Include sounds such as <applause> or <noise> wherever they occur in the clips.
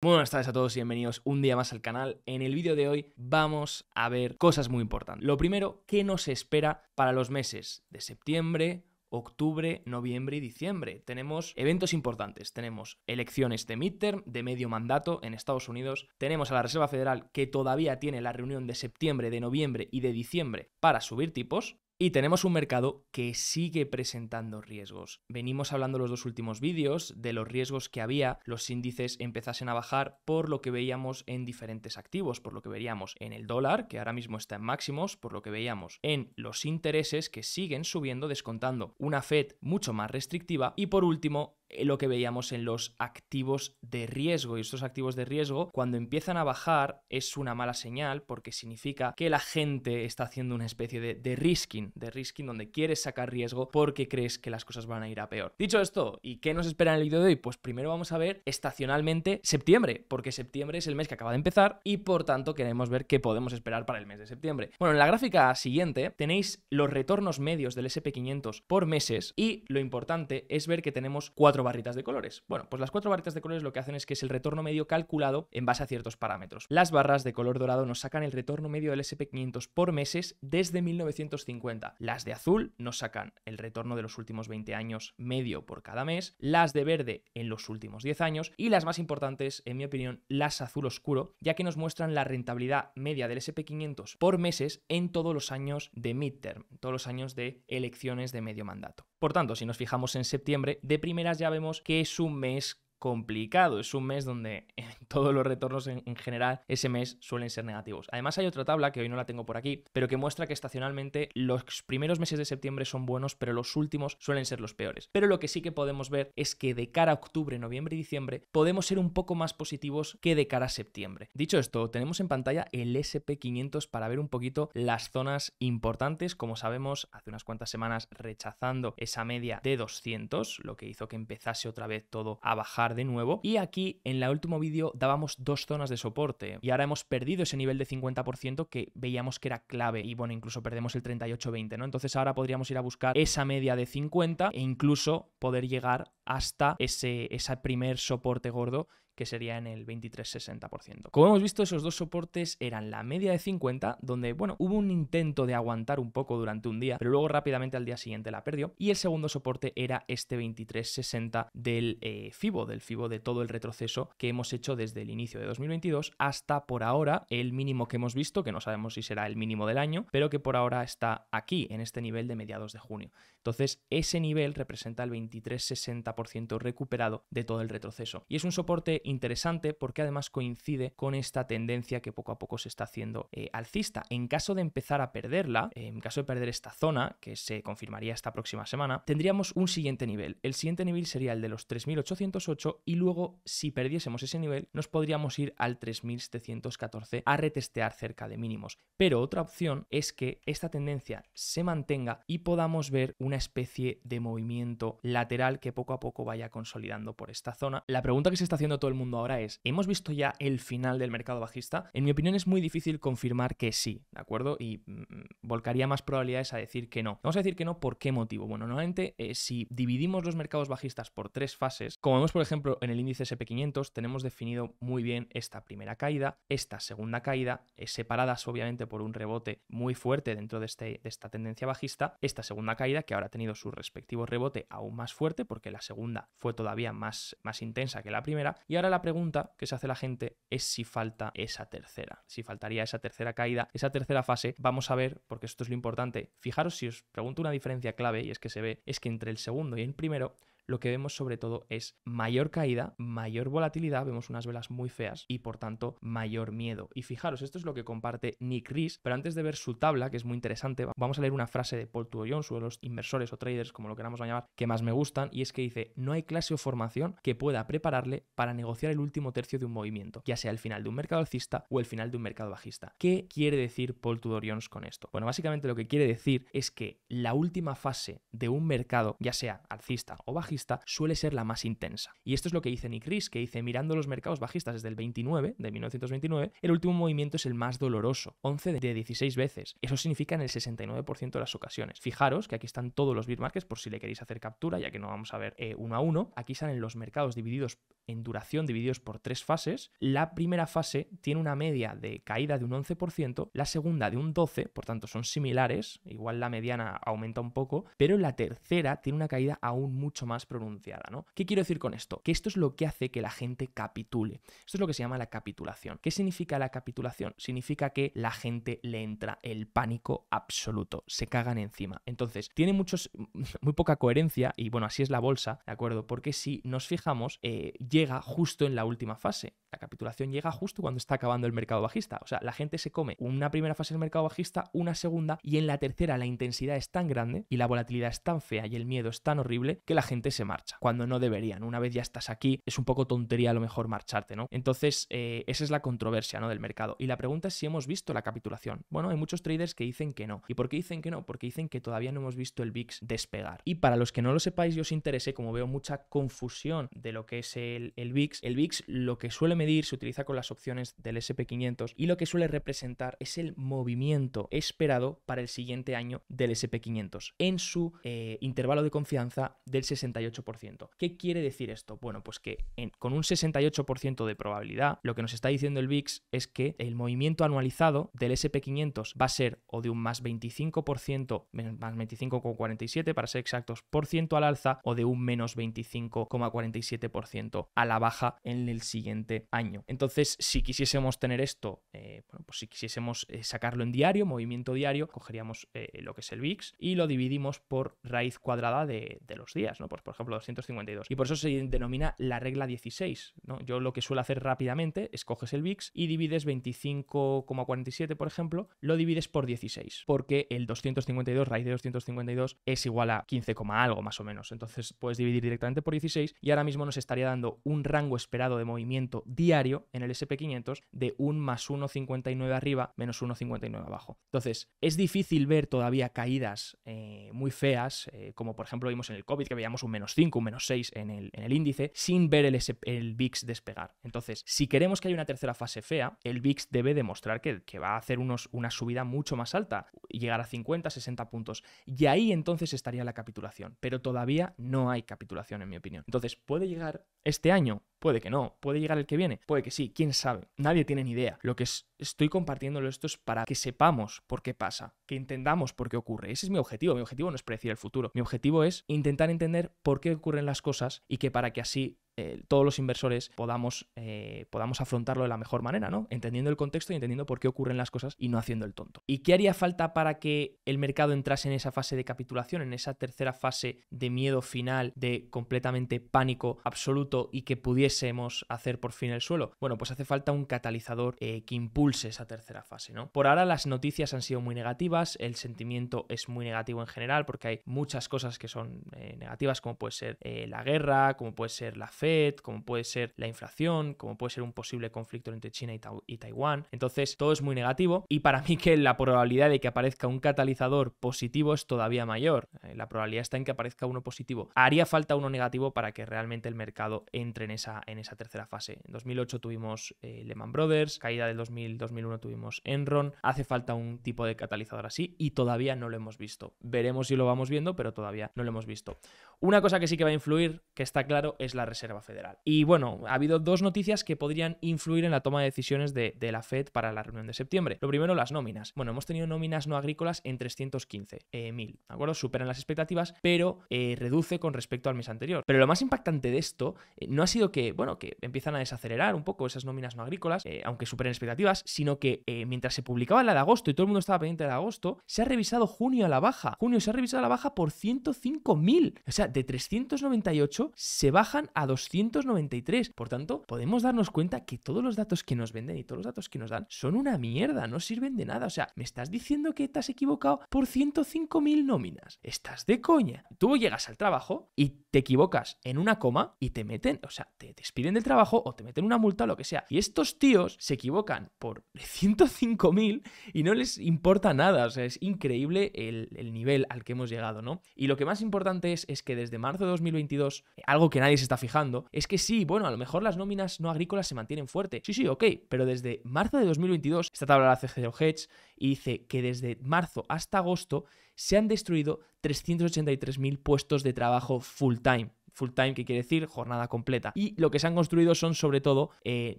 buenas tardes a todos y bienvenidos un día más al canal. En el vídeo de hoy vamos a ver cosas muy importantes. Lo primero, ¿qué nos espera para los meses de septiembre, octubre, noviembre y diciembre? Tenemos eventos importantes, tenemos elecciones de midterm, de medio mandato en Estados Unidos, tenemos a la Reserva Federal que todavía tiene la reunión de septiembre, de noviembre y de diciembre para subir tipos, y tenemos un mercado que sigue presentando riesgos. Venimos hablando los dos últimos vídeos de los riesgos que había, los índices empezasen a bajar por lo que veíamos en diferentes activos, por lo que veíamos en el dólar, que ahora mismo está en máximos, por lo que veíamos en los intereses que siguen subiendo descontando una Fed mucho más restrictiva y por último eh, lo que veíamos en los activos de riesgo. Y estos activos de riesgo, cuando empiezan a bajar, es una mala señal porque significa que la gente está haciendo una especie de, risking, de risking donde quieres sacar riesgo porque crees que las cosas van a ir a peor. Dicho esto, ¿y qué nos espera en el vídeo de hoy? Pues primero vamos a ver estacionalmente septiembre, porque septiembre es el mes que acaba de empezar y por tanto queremos ver qué podemos esperar para el mes de septiembre. Bueno, en la gráfica siguiente tenéis los retornos medios del SP500 por meses y lo importante es ver que tenemos cuatro barritas de colores. Bueno, pues las cuatro barritas de colores lo que hacen es que es el retorno medio calculado en base a ciertos parámetros. Las barras de color dorado nos sacan el retorno medio del SP500 por meses desde 1950. Las de azul nos sacan el retorno de los últimos 20 años medio por cada mes, las de verde en los últimos 10 años y las más importantes, en mi opinión, las azul oscuro, ya que nos muestran la rentabilidad media del SP500 por meses en todos los años de midterm, todos los años de elecciones de medio mandato. Por tanto, si nos fijamos en septiembre, de primeras ya vemos que es un mes complicado. Es un mes donde <laughs> todos los retornos en, general ese mes suelen ser negativos. Además hay otra tabla que hoy no la tengo por aquí, pero que muestra que estacionalmente los primeros meses de septiembre son buenos, pero los últimos suelen ser los peores. Pero lo que sí que podemos ver es que de cara a octubre, noviembre y diciembre podemos ser un poco más positivos que de cara a septiembre. Dicho esto, tenemos en pantalla el SP500 para ver un poquito las zonas importantes, como sabemos, hace unas cuantas semanas rechazando esa media de 200, lo que hizo que empezase otra vez todo a bajar de nuevo. Y aquí en el último vídeo dábamos dos zonas de soporte y ahora hemos perdido ese nivel de 50% que veíamos que era clave y bueno, incluso perdemos el 38-20, ¿no? Entonces ahora podríamos ir a buscar esa media de 50 e incluso poder llegar hasta ese, ese primer soporte gordo que sería en el 23,60%. Como hemos visto, esos dos soportes eran la media de 50, donde, bueno, hubo un intento de aguantar un poco durante un día, pero luego rápidamente al día siguiente la perdió. Y el segundo soporte era este 23,60% del eh, FIBO, del FIBO de todo el retroceso que hemos hecho desde el inicio de 2022 hasta por ahora el mínimo que hemos visto, que no sabemos si será el mínimo del año, pero que por ahora está aquí, en este nivel de mediados de junio. Entonces, ese nivel representa el 23,60% recuperado de todo el retroceso. Y es un soporte interesante porque además coincide con esta tendencia que poco a poco se está haciendo eh, alcista. En caso de empezar a perderla, eh, en caso de perder esta zona, que se confirmaría esta próxima semana, tendríamos un siguiente nivel. El siguiente nivel sería el de los 3.808 y luego si perdiésemos ese nivel nos podríamos ir al 3.714 a retestear cerca de mínimos. Pero otra opción es que esta tendencia se mantenga y podamos ver una especie de movimiento lateral que poco a poco vaya consolidando por esta zona. La pregunta que se está haciendo todo el mundo ahora es, ¿hemos visto ya el final del mercado bajista? En mi opinión es muy difícil confirmar que sí, ¿de acuerdo? Y mm, volcaría más probabilidades a decir que no. Vamos a decir que no, ¿por qué motivo? Bueno, normalmente eh, si dividimos los mercados bajistas por tres fases, como vemos por ejemplo en el índice SP500, tenemos definido muy bien esta primera caída, esta segunda caída, eh, separadas obviamente por un rebote muy fuerte dentro de, este, esta tendencia bajista, esta segunda caída que ahora ha tenido su respectivo rebote aún más fuerte porque la segunda fue todavía más, más intensa que la primera y ahora la pregunta que se hace la gente es si falta esa tercera, si faltaría esa tercera caída, esa tercera fase. Vamos a ver, porque esto es lo importante. Fijaros si os pregunto una diferencia clave, y es que se ve, es que entre el segundo y el primero lo que vemos sobre todo es mayor caída, mayor volatilidad, vemos unas velas muy feas y por tanto mayor miedo. Y fijaros, esto es lo que comparte Nick Rees, pero antes de ver su tabla, que es muy interesante, vamos a leer una frase de Paul Tudor o de los inversores o traders, como lo queramos llamar, que más me gustan, y es que dice, no hay clase o formación que pueda prepararle para negociar el último tercio de un movimiento, ya sea el final de un mercado alcista o el final de un mercado bajista. ¿Qué quiere decir Paul Tudor Jones con esto? Bueno, básicamente lo que quiere decir es que la última fase de un mercado, ya sea alcista o bajista, esta suele ser la más intensa. Y esto es lo que dice Nick Ries, que dice, mirando los mercados bajistas desde el 29, de 1929, el último movimiento es el más doloroso, 11 de 16 veces. Eso significa en el 69% de las ocasiones. Fijaros que aquí están todos los beat por si le queréis hacer captura, ya que no vamos a ver eh, uno a uno. Aquí salen los mercados divididos en duración divididos por tres fases, la primera fase tiene una media de caída de un 11%, la segunda de un 12%, por tanto son similares, igual la mediana aumenta un poco, pero la tercera tiene una caída aún mucho más pronunciada, ¿no? ¿Qué quiero decir con esto? Que esto es lo que hace que la gente capitule. Esto es lo que se llama la capitulación. ¿Qué significa la capitulación? Significa que la gente le entra el pánico absoluto, se cagan encima. Entonces, tiene muchos, <laughs> muy poca coherencia y bueno, así es la bolsa, ¿de acuerdo? Porque si nos fijamos, eh, llega justo en la última fase. La capitulación llega justo cuando está acabando el mercado bajista. O sea, la gente se come una primera fase del mercado bajista, una segunda, y en la tercera la intensidad es tan grande y la volatilidad es tan fea y el miedo es tan horrible que la gente se marcha, cuando no deberían. Una vez ya estás aquí, es un poco tontería a lo mejor marcharte, ¿no? Entonces, eh, esa es la controversia, ¿no? Del mercado. Y la pregunta es si hemos visto la capitulación. Bueno, hay muchos traders que dicen que no. ¿Y por qué dicen que no? Porque dicen que todavía no hemos visto el VIX despegar. Y para los que no lo sepáis y os interese, como veo mucha confusión de lo que es el el, VIX, el lo que suele medir se utiliza con las opciones del SP500 y lo que suele representar es el movimiento esperado para el siguiente año del SP500 en su eh, intervalo de confianza del 68%. ¿Qué quiere decir esto? Bueno, pues que con un 68% de probabilidad, lo que nos está diciendo el VIX es que el movimiento anualizado del SP500 va a ser o de un más 25%, más 25,47 para ser exactos, por ciento al alza o de un menos 25,47% a la baja en el siguiente año. Entonces, si quisiésemos tener esto, eh, bueno, pues si quisiésemos eh, sacarlo en diario, movimiento diario, cogeríamos eh, lo que es el VIX y lo dividimos por raíz cuadrada de, los días, ¿no? Pues por ejemplo 252. Y por eso se denomina la regla 16, ¿no? Yo lo que suelo hacer rápidamente es coges el VIX y divides 25,47, por ejemplo, lo divides por 16, porque el 252 raíz de 252 es igual a 15, algo más o menos. Entonces puedes dividir directamente por 16 y ahora mismo nos estaría dando un rango esperado de movimiento diario en el SP500 de un más 1,59 arriba, menos 1,59 abajo. Entonces, es difícil ver todavía caídas eh, muy feas, eh, como por ejemplo vimos en el COVID, que veíamos un menos 5, un menos 6 en el, en el índice, sin ver el, el, VIX despegar. Entonces, si queremos que haya una tercera fase fea, el VIX debe demostrar que, va a hacer unos, una subida mucho más alta, y llegar a 50, 60 puntos. Y ahí entonces estaría la capitulación. Pero todavía no hay capitulación, en mi opinión. Entonces, puede llegar este este año. Puede que no, puede llegar el que viene, puede que sí, quién sabe, nadie tiene ni idea. Lo que estoy compartiendo esto es para que sepamos por qué pasa, que entendamos por qué ocurre. Ese es mi objetivo, mi objetivo no es predecir el futuro, mi objetivo es intentar entender por qué ocurren las cosas y que para que así eh, todos los inversores podamos, eh, podamos afrontarlo de la mejor manera, ¿no? Entendiendo el contexto y entendiendo por qué ocurren las cosas y no haciendo el tonto. ¿Y qué haría falta para que el mercado entrase en esa fase de capitulación, en esa tercera fase de miedo final, de completamente pánico absoluto y que pudiésemos hacer por fin el suelo? Bueno, pues hace falta un catalizador eh, que impulse esa tercera fase, ¿no? Por ahora las noticias han sido muy negativas, el sentimiento es muy negativo en general porque hay muchas cosas que son negativas, como puede ser la guerra, como puede ser la fe, como puede ser la inflación, como puede ser un posible conflicto entre China y, Taiwán. Entonces, todo es muy negativo y para mí que la probabilidad de que aparezca un catalizador positivo es todavía mayor. Eh, la probabilidad está en que aparezca uno positivo. Haría falta uno negativo para que realmente el mercado entre en esa, tercera fase. En 2008 tuvimos eh, Lehman Brothers, caída del 2000, 2001 tuvimos Enron. Hace falta un tipo de catalizador así y todavía no lo hemos visto. Veremos si lo vamos viendo, pero todavía no lo hemos visto. Una cosa que sí que va a influir, que está claro, es la reserva Federal. Y bueno, ha habido dos noticias que podrían influir en la toma de decisiones de, la Fed para la reunión de septiembre. Lo primero, las nóminas. Bueno, hemos tenido nóminas no agrícolas en 315.000, eh, ¿de acuerdo? Superan las expectativas, pero eh, reduce con respecto al mes anterior. Pero lo más impactante de esto eh, no ha sido que, bueno, que empiezan a desacelerar un poco esas nóminas no agrícolas, aunque superen expectativas, sino que mientras se publicaba la de agosto y todo el mundo estaba pendiente de agosto, se ha revisado junio a la baja. Junio se ha revisado a la baja por 105.000. O sea, de 398 se bajan a 200. 293. Por tanto, podemos darnos cuenta que todos los datos que nos venden y todos los datos que nos dan son una mierda, no sirven de nada. O sea, me estás diciendo que te has equivocado por 105.000 nóminas. Estás de coña. Tú llegas al trabajo y te equivocas en una coma y te meten, o sea, te despiden del trabajo o te meten una multa o lo que sea. Y estos tíos se equivocan por 105.000 y no les importa nada. O sea, es increíble el, nivel al que hemos llegado, ¿no? Y lo que más importante es, es que desde marzo de 2022, eh, algo que nadie se está fijando, es que sí, bueno, a lo mejor las nóminas no agrícolas se mantienen fuerte. Sí, sí, ok, pero desde marzo de 2022, esta tabla la hace Hedge y dice que desde marzo hasta agosto se han destruido 383.000 puestos de trabajo full time. Full time, que quiere decir jornada completa. Y lo que se han construido son sobre todo eh,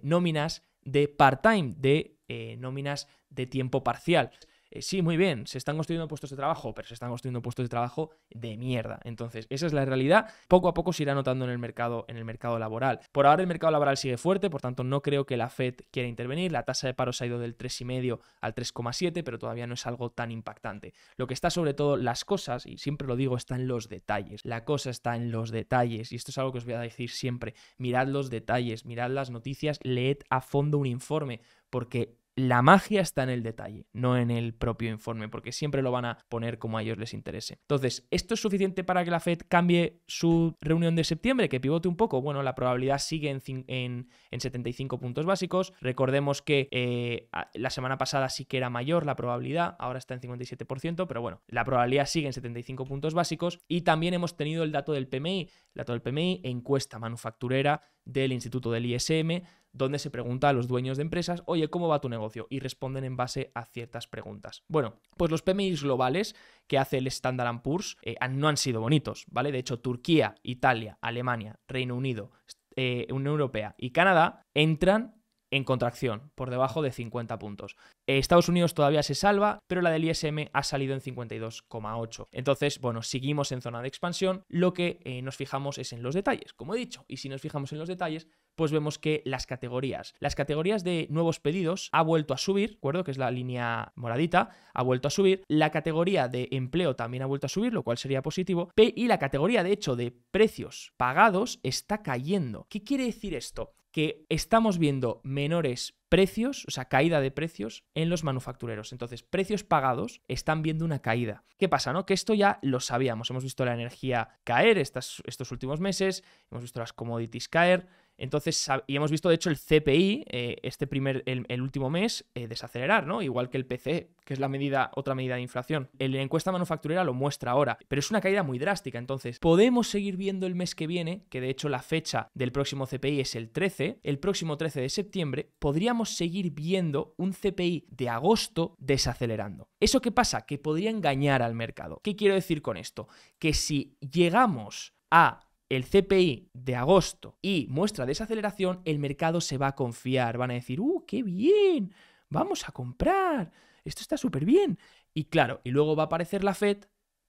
nóminas de part-time, de eh, nóminas de tiempo parcial. Eh, sí, muy bien, se están construyendo puestos de trabajo, pero se están construyendo puestos de trabajo de mierda. Entonces, esa es la realidad. Poco a poco se irá notando en el mercado, en el mercado laboral. Por ahora el mercado laboral sigue fuerte, por tanto, no creo que la Fed quiera intervenir. La tasa de paros ha ido del 3,5 al 3,7, pero todavía no es algo tan impactante. Lo que está sobre todo las cosas, y siempre lo digo, está en los detalles. La cosa está en los detalles, y esto es algo que os voy a decir siempre. Mirad los detalles, mirad las noticias, leed a fondo un informe, porque la magia está en el detalle, no en el propio informe, porque siempre lo van a poner como a ellos les interese. Entonces, ¿esto es suficiente para que la Fed cambie su reunión de septiembre, que pivote un poco? Bueno, la probabilidad sigue en, 75 puntos básicos. Recordemos que eh, la semana pasada sí que era mayor la probabilidad, ahora está en 57%, pero bueno, la probabilidad sigue en 75 puntos básicos. Y también hemos tenido el dato del PMI, el dato del PMI, encuesta manufacturera del Instituto del ISM, donde se pregunta a los dueños de empresas, oye, ¿cómo va tu negocio? Y responden en base a ciertas preguntas. Bueno, pues los PMIs globales que hace el Standard Poor's eh, no han sido bonitos, ¿vale? De hecho, Turquía, Italia, Alemania, Reino Unido, eh, Unión Europea y Canadá entran en contracción, por debajo de 50 puntos. Eh, Estados Unidos todavía se salva, pero la del ISM ha salido en 52,8. Entonces, bueno, seguimos en zona de expansión. Lo que nos fijamos es en los detalles, como he dicho. Y si nos fijamos en los detalles, pues vemos que las categorías, las categorías de nuevos pedidos ha vuelto a subir, ¿de acuerdo? Que es la línea moradita, ha vuelto a subir. La categoría de empleo también ha vuelto a subir, lo cual sería positivo. Y la categoría, de hecho, de precios pagados está cayendo. ¿Qué quiere decir esto? que estamos viendo menores precios, o sea, caída de precios en los manufactureros. Entonces, precios pagados están viendo una caída. ¿Qué pasa? No? Que esto ya lo sabíamos. Hemos visto la energía caer estos últimos meses, hemos visto las commodities caer, entonces, y hemos visto de hecho el CPI eh, este primer, el, último mes eh, desacelerar, ¿no? Igual que el PC, que es la medida, otra medida de inflación. El, la encuesta manufacturera lo muestra ahora, pero es una caída muy drástica. Entonces, podemos seguir viendo el mes que viene, que de hecho la fecha del próximo CPI es el 13, el próximo 13 de septiembre, podríamos seguir viendo un CPI de agosto desacelerando. ¿Eso qué pasa? Que podría engañar al mercado. ¿Qué quiero decir con esto? Que si llegamos a el CPI de agosto y muestra desaceleración, el mercado se va a confiar. Van a decir, ¡uh, qué bien! Vamos a comprar. Esto está súper bien. Y claro, y luego va a aparecer la Fed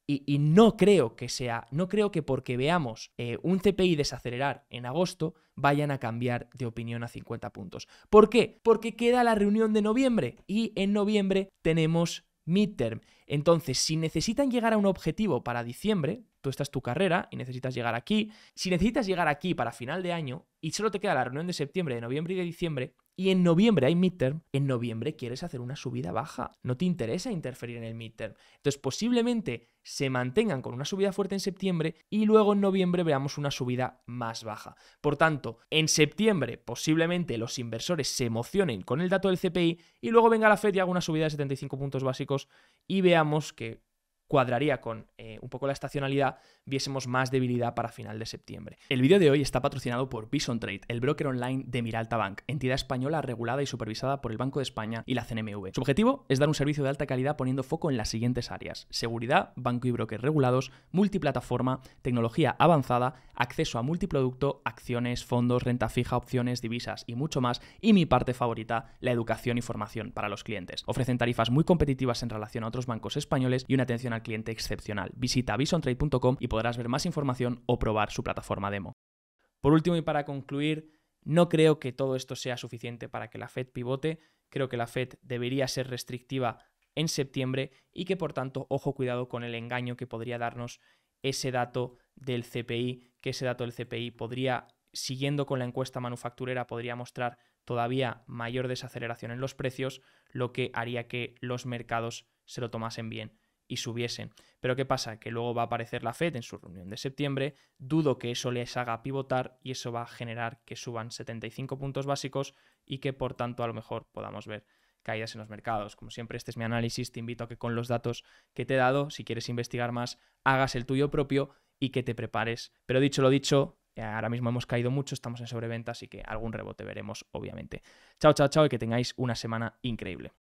y, no creo que sea, no creo que porque veamos eh, un CPI desacelerar en agosto, vayan a cambiar de opinión a 50 puntos. ¿Por qué? Porque queda la reunión de noviembre y en noviembre tenemos midterm. Entonces, si necesitan llegar a un objetivo para diciembre, Tú estás tu carrera y necesitas llegar aquí. Si necesitas llegar aquí para final de año y solo te queda la reunión de septiembre, de noviembre y de diciembre, y en noviembre hay midterm, en noviembre quieres hacer una subida baja. No te interesa interferir en el midterm. Entonces, posiblemente se mantengan con una subida fuerte en septiembre y luego en noviembre veamos una subida más baja. Por tanto, en septiembre posiblemente los inversores se emocionen con el dato del CPI y luego venga la Fed y haga una subida de 75 puntos básicos y veamos que cuadraría con eh, un poco la estacionalidad, viésemos más debilidad para final de septiembre. El vídeo de hoy está patrocinado por Bison Trade, el broker online de Miralta Bank, entidad española regulada y supervisada por el Banco de España y la CNMV. Su objetivo es dar un servicio de alta calidad poniendo foco en las siguientes áreas: seguridad, banco y broker regulados, multiplataforma, tecnología avanzada, acceso a multiproducto, acciones, fondos, renta fija, opciones, divisas y mucho más, y mi parte favorita, la educación y formación para los clientes. Ofrecen tarifas muy competitivas en relación a otros bancos españoles y una atención al cliente excepcional. Visita visontrade.com y podrás ver más información o probar su plataforma demo. Por último y para concluir, no creo que todo esto sea suficiente para que la Fed pivote. Creo que la Fed debería ser restrictiva en septiembre y que por tanto, ojo cuidado con el engaño que podría darnos ese dato del CPI, que ese dato del CPI podría, siguiendo con la encuesta manufacturera, podría mostrar todavía mayor desaceleración en los precios, lo que haría que los mercados se lo tomasen bien y subiesen. Pero ¿qué pasa? Que luego va a aparecer la Fed en su reunión de septiembre, dudo que eso les haga pivotar y eso va a generar que suban 75 puntos básicos y que por tanto a lo mejor podamos ver caídas en los mercados. Como siempre, este es mi análisis, te invito a que con los datos que te he dado, si quieres investigar más, hagas el tuyo propio y que te prepares. Pero dicho lo dicho, eh, ahora mismo hemos caído mucho, estamos en sobreventa, así que algún rebote veremos, obviamente. Chao, chao, chao y que tengáis una semana increíble.